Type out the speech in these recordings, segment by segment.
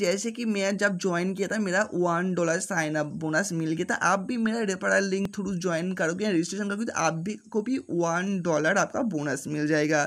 जैसे कि मैं जब ज्वाइन किया था मेरा one dollar sign up bonus मिल गया था आप भी मेरा रेफरल लिंक थ्रू ज्वाइन करोगे या रजिस्ट्रेशन करोगे तो आप भी को भी वन डॉलर आपका बोनस मिल जाएगा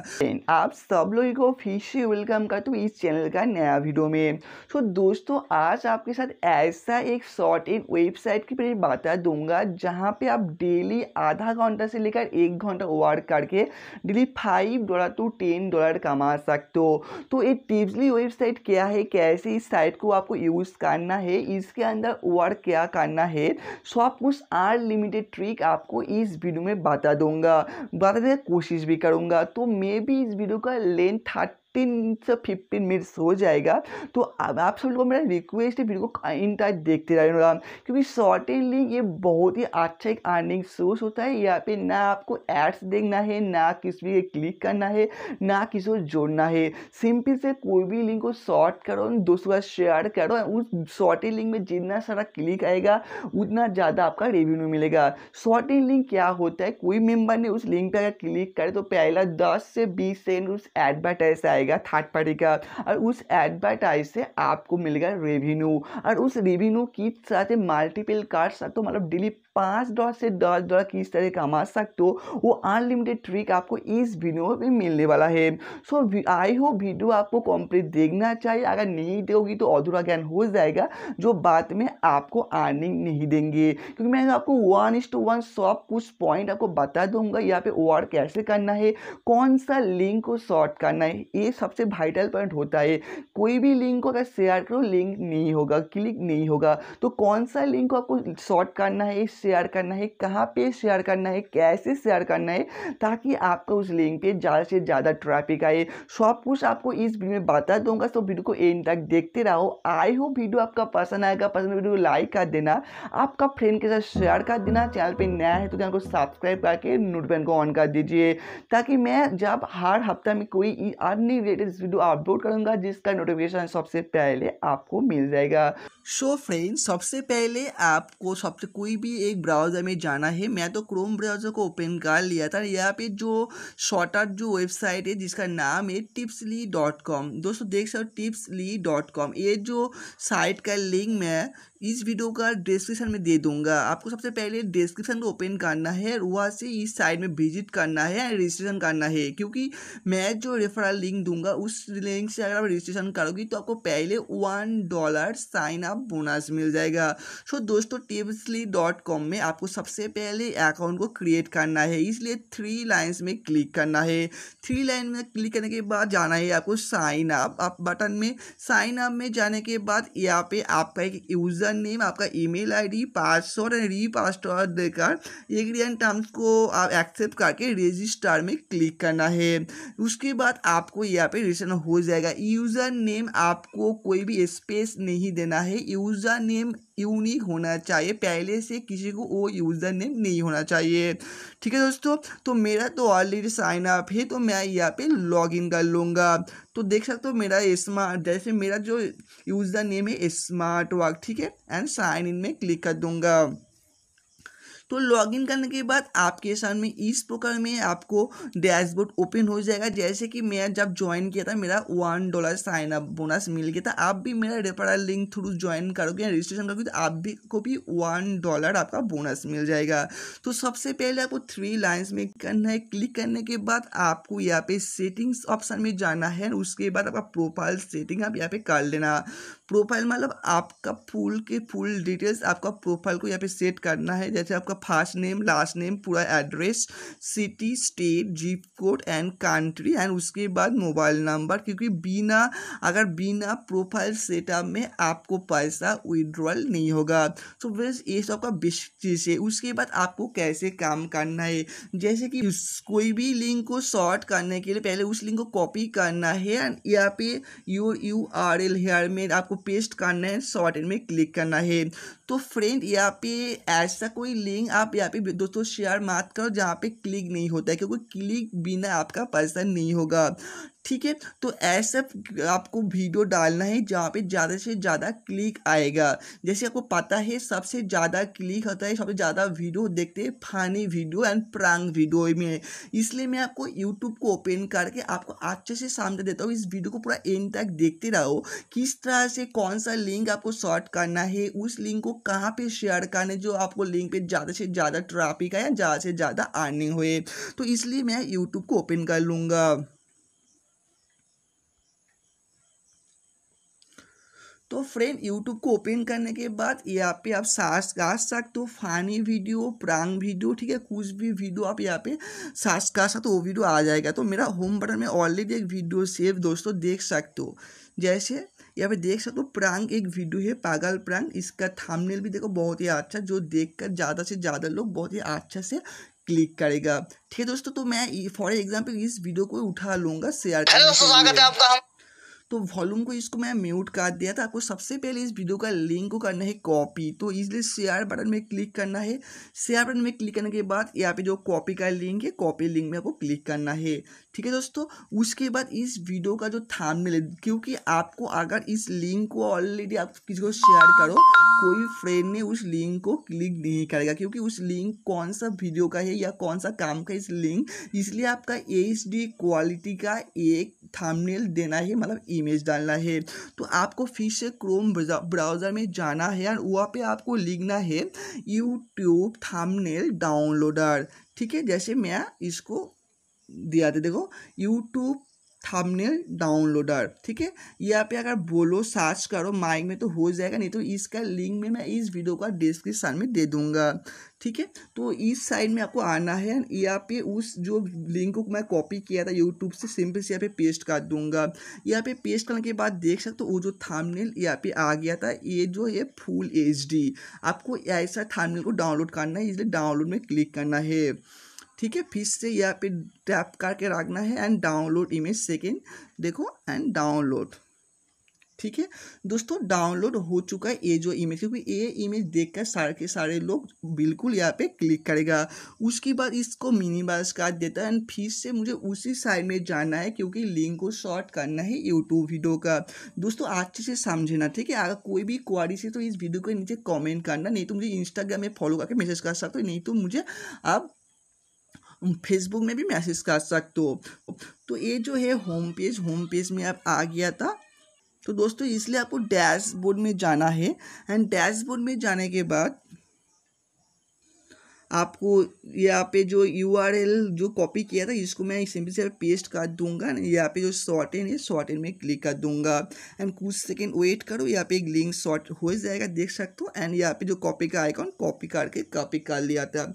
आप सब लोगों को फिर से वेलकम करते हो इस चैनल का नया वीडियो में सो दोस्तों आज आपके साथ ऐसा एक शॉर्ट एंड वेबसाइट की मैं बता दूंगा जहाँ पे आप डेली आधा घंटा से लेकर एक घंटा वर्क करके daily five dollar to ten dollar कमा सकते हो तो ये टिप्सली वेबसाइट क्या है कैसे इस साइट को आपको यूज़ करना है इसके अंदर वर्क क्या करना है सब कुछ अनलिमिटेड ट्रिक आपको इस वीडियो में बता दूंगा बताने की कोशिश भी करूंगा तो मे भी इस वीडियो का लेंथ थर्टी फिफ्टीन से फिफ्टीन मिनट्स हो जाएगा तो आप सब लोगों को मेरा रिक्वेस्ट है वीडियो को टाइम देखते रहना क्योंकि शॉर्टेज लिंक ये बहुत ही अच्छा एक अर्निंग सोर्स होता है यहाँ पे ना आपको एड्स देखना है ना किस भी क्लिक करना है ना किसी को जोड़ना है सिंपल से कोई भी लिंक को शॉर्ट करो दोस्तों का शेयर करो उस शॉर्टेज लिंक में जितना सारा क्लिक आएगा उतना ज़्यादा आपका रेवेन्यू मिलेगा शॉर्टेज लिंक क्या होता है कोई मेम्बर ने उस लिंक पर अगर क्लिक करे तो पहला दस से बीस सेकेंड उस एडवर्टाइज आएगा आएगा थर्ड पार्टी का और उस एडवर्टाइज से आपको मिलेगा रेवेन्यू और उस रेवेन्यू की साथ मल्टीपल कार्ड्स तो मतलब डिलीप पाँच डॉलर से दस डॉलर किस तरह कमा सकते हो वो अनलिमिटेड ट्रिक आपको इस वीडियो में मिलने वाला है सो आई होप वीडियो आपको कंप्लीट देखना चाहिए अगर नहीं दोगी तो अधूरा ज्ञान हो जाएगा जो बाद में आपको अर्निंग नहीं देंगे क्योंकि मैं आपको वन इज टू वन सब कुछ पॉइंट आपको बता दूंगा यहाँ पे वर्ड कैसे करना है कौन सा लिंक को शॉर्ट करना है ये सबसे वाइटल पॉइंट होता है कोई भी लिंक को अगर शेयर करो लिंक नहीं होगा क्लिक नहीं होगा तो कौन सा लिंक को आपको शॉर्ट करना है शेयर करना है कहाँ पे शेयर करना है कैसे शेयर करना है ताकि आपका उस लिंक पे ज़्यादा से ज़्यादा ट्रैफिक आए सब कुछ आपको इस वीडियो में बता दूंगा तो वीडियो को एंड तक देखते रहो आई हो वीडियो आपका पसंद आएगा पसंद वीडियो तो को लाइक कर देना आपका फ्रेंड के साथ शेयर कर देना चैनल पर नया है तो चैनल को सब्सक्राइब करके नोटबैन को ऑन कर दीजिए ताकि मैं जब हर हफ्ता में कोई अर्निंग रिलेटेड वीडियो अपलोड करूँगा जिसका नोटिफिकेशन सबसे पहले आपको मिल जाएगा सो so फ्रेंड्स सबसे पहले आपको सबसे कोई भी एक ब्राउज़र में जाना है मैं तो क्रोम ब्राउज़र को ओपन कर लिया था यहाँ पे जो शॉर्टआउट जो वेबसाइट है जिसका नाम है ली डॉट कॉम दोस्तों देख सकते हो ली डॉट कॉम ये जो साइट का लिंक मैं इस वीडियो का डिस्क्रिप्शन में दे दूंगा आपको सबसे पहले डिस्क्रिप्शन को ओपन करना है और वहाँ से इस साइड में विजिट करना है एंड रजिस्ट्रेशन करना है क्योंकि मैं जो रेफरल लिंक दूंगा उस लिंक से अगर आप रजिस्ट्रेशन करोगी तो आपको पहले one dollar sign up bonus मिल जाएगा सो दोस्तों टिप्सली डॉट कॉम में आपको सबसे पहले अकाउंट को क्रिएट करना है इसलिए थ्री लाइन्स में क्लिक करना है थ्री लाइन में क्लिक करने के बाद जाना है आपको साइन अप आप बटन में साइन अप में जाने के बाद यहाँ पे आपका एक यूज़र यूज़र नेम आपका email ID password and re password देकर ये टर्म्स को आप एक्सेप्ट करके रजिस्टर में क्लिक करना है उसके बाद आपको यहाँ पे रिटर्न हो जाएगा यूज़र नेम आपको कोई भी स्पेस नहीं देना है यूज़र नेम यूनिक होना चाहिए पहले से किसी को वो यूज़र नेम नहीं होना चाहिए ठीक है दोस्तों तो मेरा तो ऑलरेडी साइन अप है तो मैं यहाँ पे लॉग इन कर लूँगा तो देख सकते हो मेरा स्मार्ट जैसे मेरा जो यूज़र नेम है स्मार्ट वर्क ठीक है एंड साइन इन में क्लिक कर दूँगा तो इन करने के बाद आपके सामने इस प्रकार में आपको डैशबोर्ड ओपन हो जाएगा जैसे कि मैं जब ज्वाइन किया था मेरा one dollar sign up bonus मिल गया था आप भी मेरा रेफरल लिंक थ्रू ज्वाइन करोगे या रजिस्ट्रेशन करोगे तो आप भी को भी वन डॉलर आपका बोनस मिल जाएगा तो सबसे पहले आपको थ्री लाइन्स में करना है क्लिक करने के बाद आपको यहाँ पे सेटिंग्स ऑप्शन में जाना है उसके बाद आपका प्रोफाइल सेटिंग आप यहाँ पे कर लेना प्रोफाइल मतलब आपका फूल के फुल डिटेल्स आपका प्रोफाइल को यहाँ पे सेट करना है जैसे आपका फर्स्ट नेम लास्ट नेम पूरा address city state zip code and country and उसके बाद मोबाइल नंबर क्योंकि बिना अगर बिना प्रोफाइल सेटअप में आपको पैसा विड्रॉल नहीं होगा तो बस ये सब का बेस्ट चीज़ है उसके बाद आपको कैसे काम करना है जैसे कि कोई भी लिंक को शॉर्ट करने के लिए पहले उस लिंक को कॉपी करना है एंड यहाँ पे U U R L here में आपको पेस्ट करना है शॉर्ट में क्लिक करना है तो फ्रेंड यहाँ पे ऐसा कोई लिंक आप यहाँ पे दोस्तों शेयर मत करो जहाँ पे क्लिक नहीं होता है क्योंकि क्लिक बिना आपका पैसा नहीं होगा ठीक है तो ऐसा आपको वीडियो डालना है जहाँ पे ज़्यादा से ज़्यादा क्लिक आएगा जैसे आपको पता है सबसे ज़्यादा क्लिक होता है सबसे ज़्यादा वीडियो देखते हैं फानी वीडियो एंड प्रांग वीडियो में इसलिए मैं आपको यूट्यूब को ओपन करके आपको अच्छे से सामने देता हूँ इस वीडियो को पूरा एंड तक देखते रहो किस तरह से कौन सा लिंक आपको शॉर्ट करना है उस लिंक को कहाँ पे शेयर करने जो आपको लिंक पे ज़्यादा से ज़्यादा ट्राफिक आए ज़्यादा से ज़्यादा अर्निंग हुए तो इसलिए मैं यूट्यूब को ओपन कर लूँगा तो फ्रेंड यूट्यूब को ओपन करने के बाद यहाँ पे आप सर्च का सकते तो फानी वीडियो प्रांग वीडियो ठीक है कुछ भी वीडियो आप यहाँ पे सर्च का सकते तो वो वीडियो आ जाएगा तो मेरा होम बटन में ऑलरेडी एक वीडियो सेव दोस्तों देख सकते हो जैसे यहाँ पे देख सकते हो प्रांग एक वीडियो है पागल प्रांग इसका थामनेल भी देखो बहुत ही अच्छा जो देखकर ज़्यादा से ज़्यादा लोग बहुत ही अच्छा से क्लिक करेगा ठीक है दोस्तों तो मैं फॉर एग्जाम्पल इस वीडियो को उठा लूंगा शेयर कर स्वागत है आपका तो वॉल्यूम को इसको मैं म्यूट कर दिया था आपको सबसे पहले इस वीडियो का लिंक को करना है कॉपी तो इसलिए शेयर बटन में क्लिक करना है शेयर बटन में क्लिक करने के बाद यहाँ पे जो कॉपी का लिंक है कॉपी लिंक में आपको क्लिक करना है ठीक है दोस्तों उसके बाद इस वीडियो का जो थाम मिले क्योंकि आपको अगर इस लिंक को ऑलरेडी आप किसी को शेयर करो कोई फ्रेंड ने उस लिंक को क्लिक नहीं करेगा क्योंकि उस लिंक कौन सा वीडियो का है या कौन सा काम का इस लिंक इसलिए आपका एच क्वालिटी का एक थामनेल देना है मतलब इमेज डालना है तो आपको फिर से क्रोम ब्राउज़र में जाना है और वहाँ पे आपको लिखना है यूट्यूब थामनेल डाउनलोडर ठीक है जैसे मैं इसको दिया था देखो यूट्यूब थंबनेल डाउनलोडर ठीक है यहाँ पे अगर बोलो सर्च करो माइक में तो हो जाएगा नहीं तो इसका लिंक में मैं इस वीडियो का डिस्क्रिप्शन में दे दूंगा ठीक है तो इस साइड में आपको आना है यहाँ पे उस जो लिंक को मैं कॉपी किया था यूट्यूब से सिंपल से यहाँ पे पेस्ट कर दूंगा यहाँ पे पेस्ट करने के बाद देख सकते हो वो जो थामनेल यहाँ पे आ गया था ये जो है फुल एच आपको ऐसा थामनेल को डाउनलोड करना है इसलिए डाउनलोड में क्लिक करना है ठीक है फिर से यहाँ पे टैप करके रखना है एंड डाउनलोड इमेज सेकेंड देखो एंड डाउनलोड ठीक है दोस्तों डाउनलोड हो चुका है ये जो इमेज क्योंकि ये इमेज देखकर सारे के सारे लोग बिल्कुल यहाँ पे क्लिक करेगा उसके बाद इसको मिनी बास कर देता है एंड फिर से मुझे उसी साइड में जाना है क्योंकि लिंक को शॉर्ट करना है यूट्यूब वीडियो का दोस्तों अच्छे से समझना ठीक है अगर कोई भी क्वारी से तो इस वीडियो के नीचे कॉमेंट करना नहीं तो मुझे इंस्टाग्राम में फॉलो करके मैसेज कर सकते हो नहीं तो मुझे आप फेसबुक में भी मैसेज कर सकते हो तो ये जो है होम पेज होम पेज में आप आ गया था तो दोस्तों इसलिए आपको डैशबोर्ड में जाना है एंड डैशबोर्ड में जाने के बाद आपको यहाँ पे जो यू जो कॉपी किया था इसको मैं सिंपल से पेस्ट कर दूंगा यहाँ पे जो शॉर्ट एन है शॉर्ट एन में क्लिक कर दूंगा एंड कुछ सेकेंड वेट करो यहाँ पे एक लिंक शॉर्ट हो जाएगा देख सकते हो एंड यहाँ पे जो कॉपी का आइकॉन कॉपी करके कॉपी कर लिया था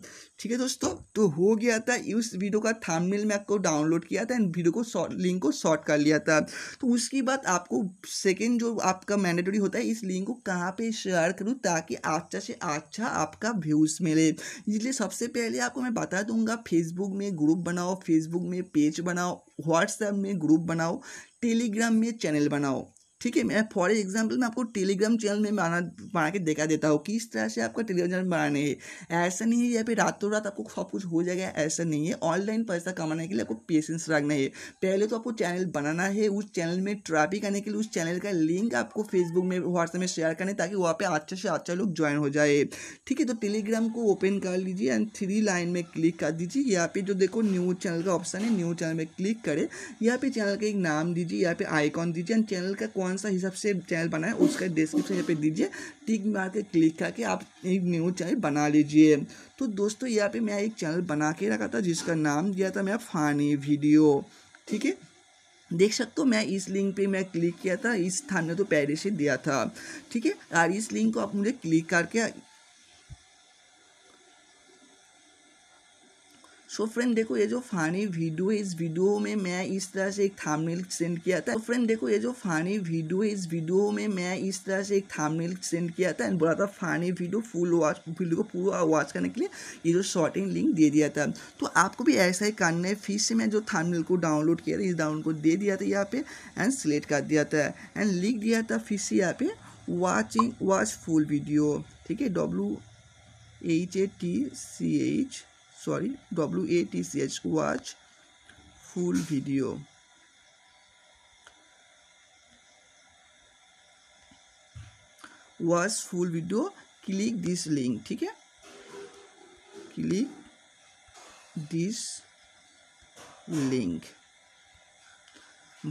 ठीक है दोस्तों तो हो गया था उस वीडियो का थामनेल में आपको डाउनलोड किया था एंड वीडियो को शॉर्ट लिंक को शॉर्ट कर लिया था तो उसके बाद आपको सेकेंड जो आपका मैंडेटरी होता है इस लिंक को कहाँ पे शेयर करूँ ताकि अच्छा से अच्छा आपका व्यूज़ मिले इसलिए सबसे पहले आपको मैं बता दूंगा फेसबुक में ग्रुप बनाओ फेसबुक में पेज बनाओ व्हाट्सएप में ग्रुप बनाओ टेलीग्राम में चैनल बनाओ ठीक है मैं फॉर एग्जाम्पल मैं आपको टेलीग्राम चैनल में बना बना के दिखा देता हूँ किस तरह से आपका टेलीग्राम चैनल बनाने है ऐसा नहीं है या फिर रातों रात आपको सब कुछ हो जाएगा ऐसा नहीं है ऑनलाइन पैसा कमाने के लिए आपको पेशेंस रखना है पहले तो आपको चैनल बनाना है उस चैनल में ट्रैफिक आने के लिए उस चैनल का लिंक आपको फेसबुक में व्हाट्सएप में शेयर करना है ताकि वहाँ पर अच्छा से अच्छा लोग ज्वाइन हो जाए ठीक है तो टेलीग्राम को ओपन कर लीजिए एंड थ्री लाइन में क्लिक कर दीजिए यहाँ पर जो देखो न्यूज़ चैनल का ऑप्शन है न्यूज़ चैनल में क्लिक करें यहाँ पे चैनल का एक नाम दीजिए यहाँ पर आइकॉन दीजिए एंड चैनल का कौन कौन सा हिसाब से चैनल बना है उसका डिस्क्रिप्शन यहाँ पे दीजिए टिक मार के क्लिक करके आप एक न्यू चैनल बना लीजिए तो दोस्तों यहाँ पे मैं एक चैनल बना के रखा था जिसका नाम दिया था मैं फानी वीडियो ठीक है देख सकते हो मैं इस लिंक पे मैं क्लिक किया था इस स्थान में तो पहले से दिया था ठीक है और इस लिंक को आप मुझे क्लिक करके सो फ्रेंड देखो ये जो फानी वीडियो है इस वीडियो में मैं इस तरह से एक थामनेल सेंड किया था फ्रेंड देखो ये जो फानी वीडियो है इस वीडियो में मैं इस तरह से एक थामनेल सेंड किया था एंड बोला था फानी वीडियो फुल वॉच वीडियो को पूरा वॉच करने के लिए ये जो शॉर्टिंग लिंक दे दिया था तो आपको भी ऐसा ही करना है फिर से मैं जो थामनेल को डाउनलोड किया था इस डाउनलोड को दे दिया था यहाँ पे एंड सिलेक्ट कर दिया था एंड लिख दिया था फिर से यहाँ पे वॉचिंग वॉच फुल वीडियो ठीक है W H A T C H sorry w a t c h watch full video watch full video click this link ठीक है click this link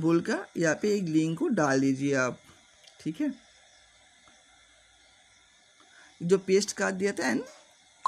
बोलकर यहाँ पे एक लिंक को डाल दीजिए आप ठीक है जो पेस्ट कर दिया था एंड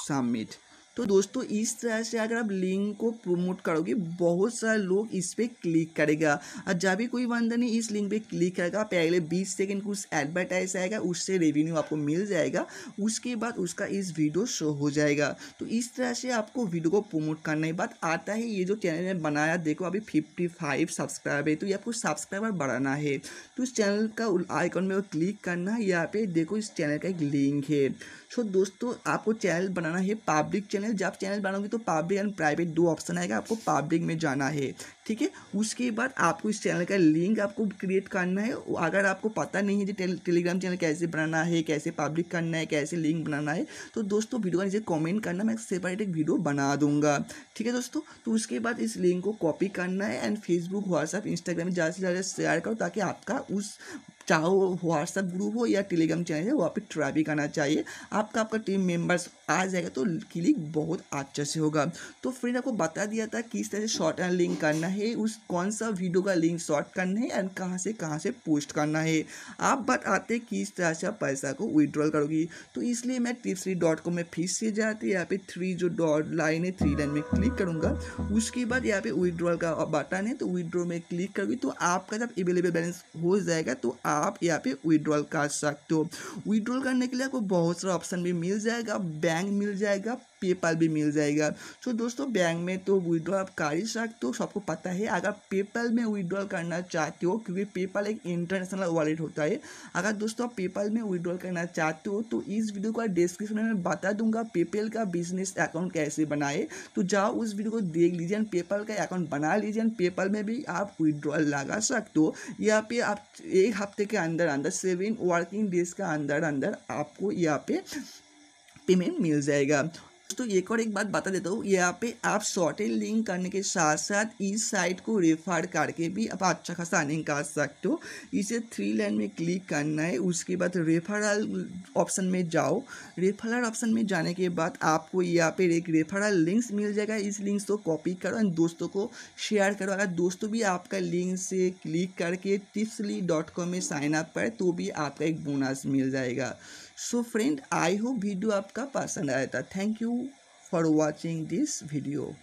सबमिट तो दोस्तों इस तरह से अगर आप लिंक को प्रमोट करोगे बहुत सारे लोग इस पर क्लिक करेगा और जब भी कोई बंदा नहीं इस लिंक पे क्लिक करेगा पहले 20 सेकंड कुछ एडवर्टाइज आएगा उससे रेवेन्यू आपको मिल जाएगा उसके बाद उसका इस वीडियो शो हो जाएगा तो इस तरह से आपको वीडियो को प्रमोट करने के बाद आता है ये जो चैनल ने बनाया देखो अभी फिफ्टी फाइव सब्सक्राइबर है तो ये आपको सब्सक्राइबर बढ़ाना है तो इस चैनल का आइकॉन में क्लिक करना है यहाँ पे देखो इस चैनल का एक लिंक है सो दोस्तों आपको चैनल बनाना है पब्लिक चैनल जब चैनल बनाओगे तो पब्लिक एंड प्राइवेट दो ऑप्शन आएगा आपको पब्लिक में जाना है ठीक है उसके बाद आपको इस चैनल का लिंक आपको क्रिएट करना है अगर आपको पता नहीं है कि टेलीग्राम चैनल कैसे बनाना है कैसे पब्लिक करना है कैसे लिंक बनाना है तो दोस्तों वीडियो का नीचे कॉमेंट करना मैं सेपरेट एक वीडियो बना दूंगा ठीक है दोस्तों तो उसके बाद इस लिंक को कॉपी करना है एंड फेसबुक व्हाट्सअप इंस्टाग्राम में ज़्यादा से ज़्यादा शेयर करो ताकि आपका उस चाहे वो व्हाट्सअप ग्रुप हो या टेलीग्राम चैनल है वहाँ पर ट्रैफिक आना चाहिए आपका आपका टीम मेंबर्स आ जाएगा तो क्लिक बहुत अच्छा से होगा तो फ्रेंड आपको बता दिया था किस तरह से शॉर्ट एंड लिंक करना है उस कौन सा वीडियो का लिंक शॉर्ट करना है एंड कहाँ से कहाँ से पोस्ट करना है आप बात आते किस तरह से आप पैसा को विड्रॉल करोगी तो इसलिए मैं टिप्स थ्री डॉट कॉम में फीस से जाती है यहाँ पे थ्री जो डॉट लाइन है थ्री लाइन में क्लिक करूँगा उसके बाद यहाँ पे विड्रॉल का बटन है तो विड्रॉ में क्लिक करोगी तो आपका जब अवेलेबल बैलेंस हो जाएगा तो आप आप यहाँ पे विड्रॉल कर सकते हो विड्रॉल करने के लिए आपको बहुत सारा ऑप्शन भी मिल जाएगा बैंक मिल जाएगा पेपाल भी मिल जाएगा सो तो so, दोस्तों बैंक में तो विड्रॉल आप कर ही सकते हो सबको पता है अगर पेपाल में विड्रॉल करना चाहते हो क्योंकि पेपाल एक इंटरनेशनल वॉलेट होता है अगर दोस्तों आप पेपाल में विड्रॉल करना चाहते हो तो इस वीडियो का डिस्क्रिप्शन में बता दूंगा पेपल का बिजनेस अकाउंट कैसे बनाए तो जाओ उस वीडियो को देख लीजिए पेपाल का अकाउंट बना लीजिए पेपाल में भी आप विड्रॉल लगा सकते हो यहाँ पे आप एक हफ्ते के अंदर अंदर सेवन वर्किंग डेज का अंदर अंदर आपको यहाँ पे पेमेंट मिल जाएगा दोस्तों तो एक और एक बात बता देता हूँ यहाँ पे आप शॉर्ट एंड लिंक करने के साथ साथ इस साइट को रेफर करके भी आप अच्छा खासा अर्निंग कर सकते हो इसे थ्री लाइन में क्लिक करना है उसके बाद रेफरल ऑप्शन में जाओ रेफरल ऑप्शन में जाने के बाद आपको यहाँ पे एक रेफरल लिंक्स मिल जाएगा इस लिंक्स को कॉपी करो एंड दोस्तों को शेयर करो अगर दोस्तों भी आपका लिंक से क्लिक करके टिप्सली डॉट कॉम में साइन अप करें तो भी आपका एक बोनस मिल जाएगा so friend I hope video आपका पसंद आया था thank you for watching this video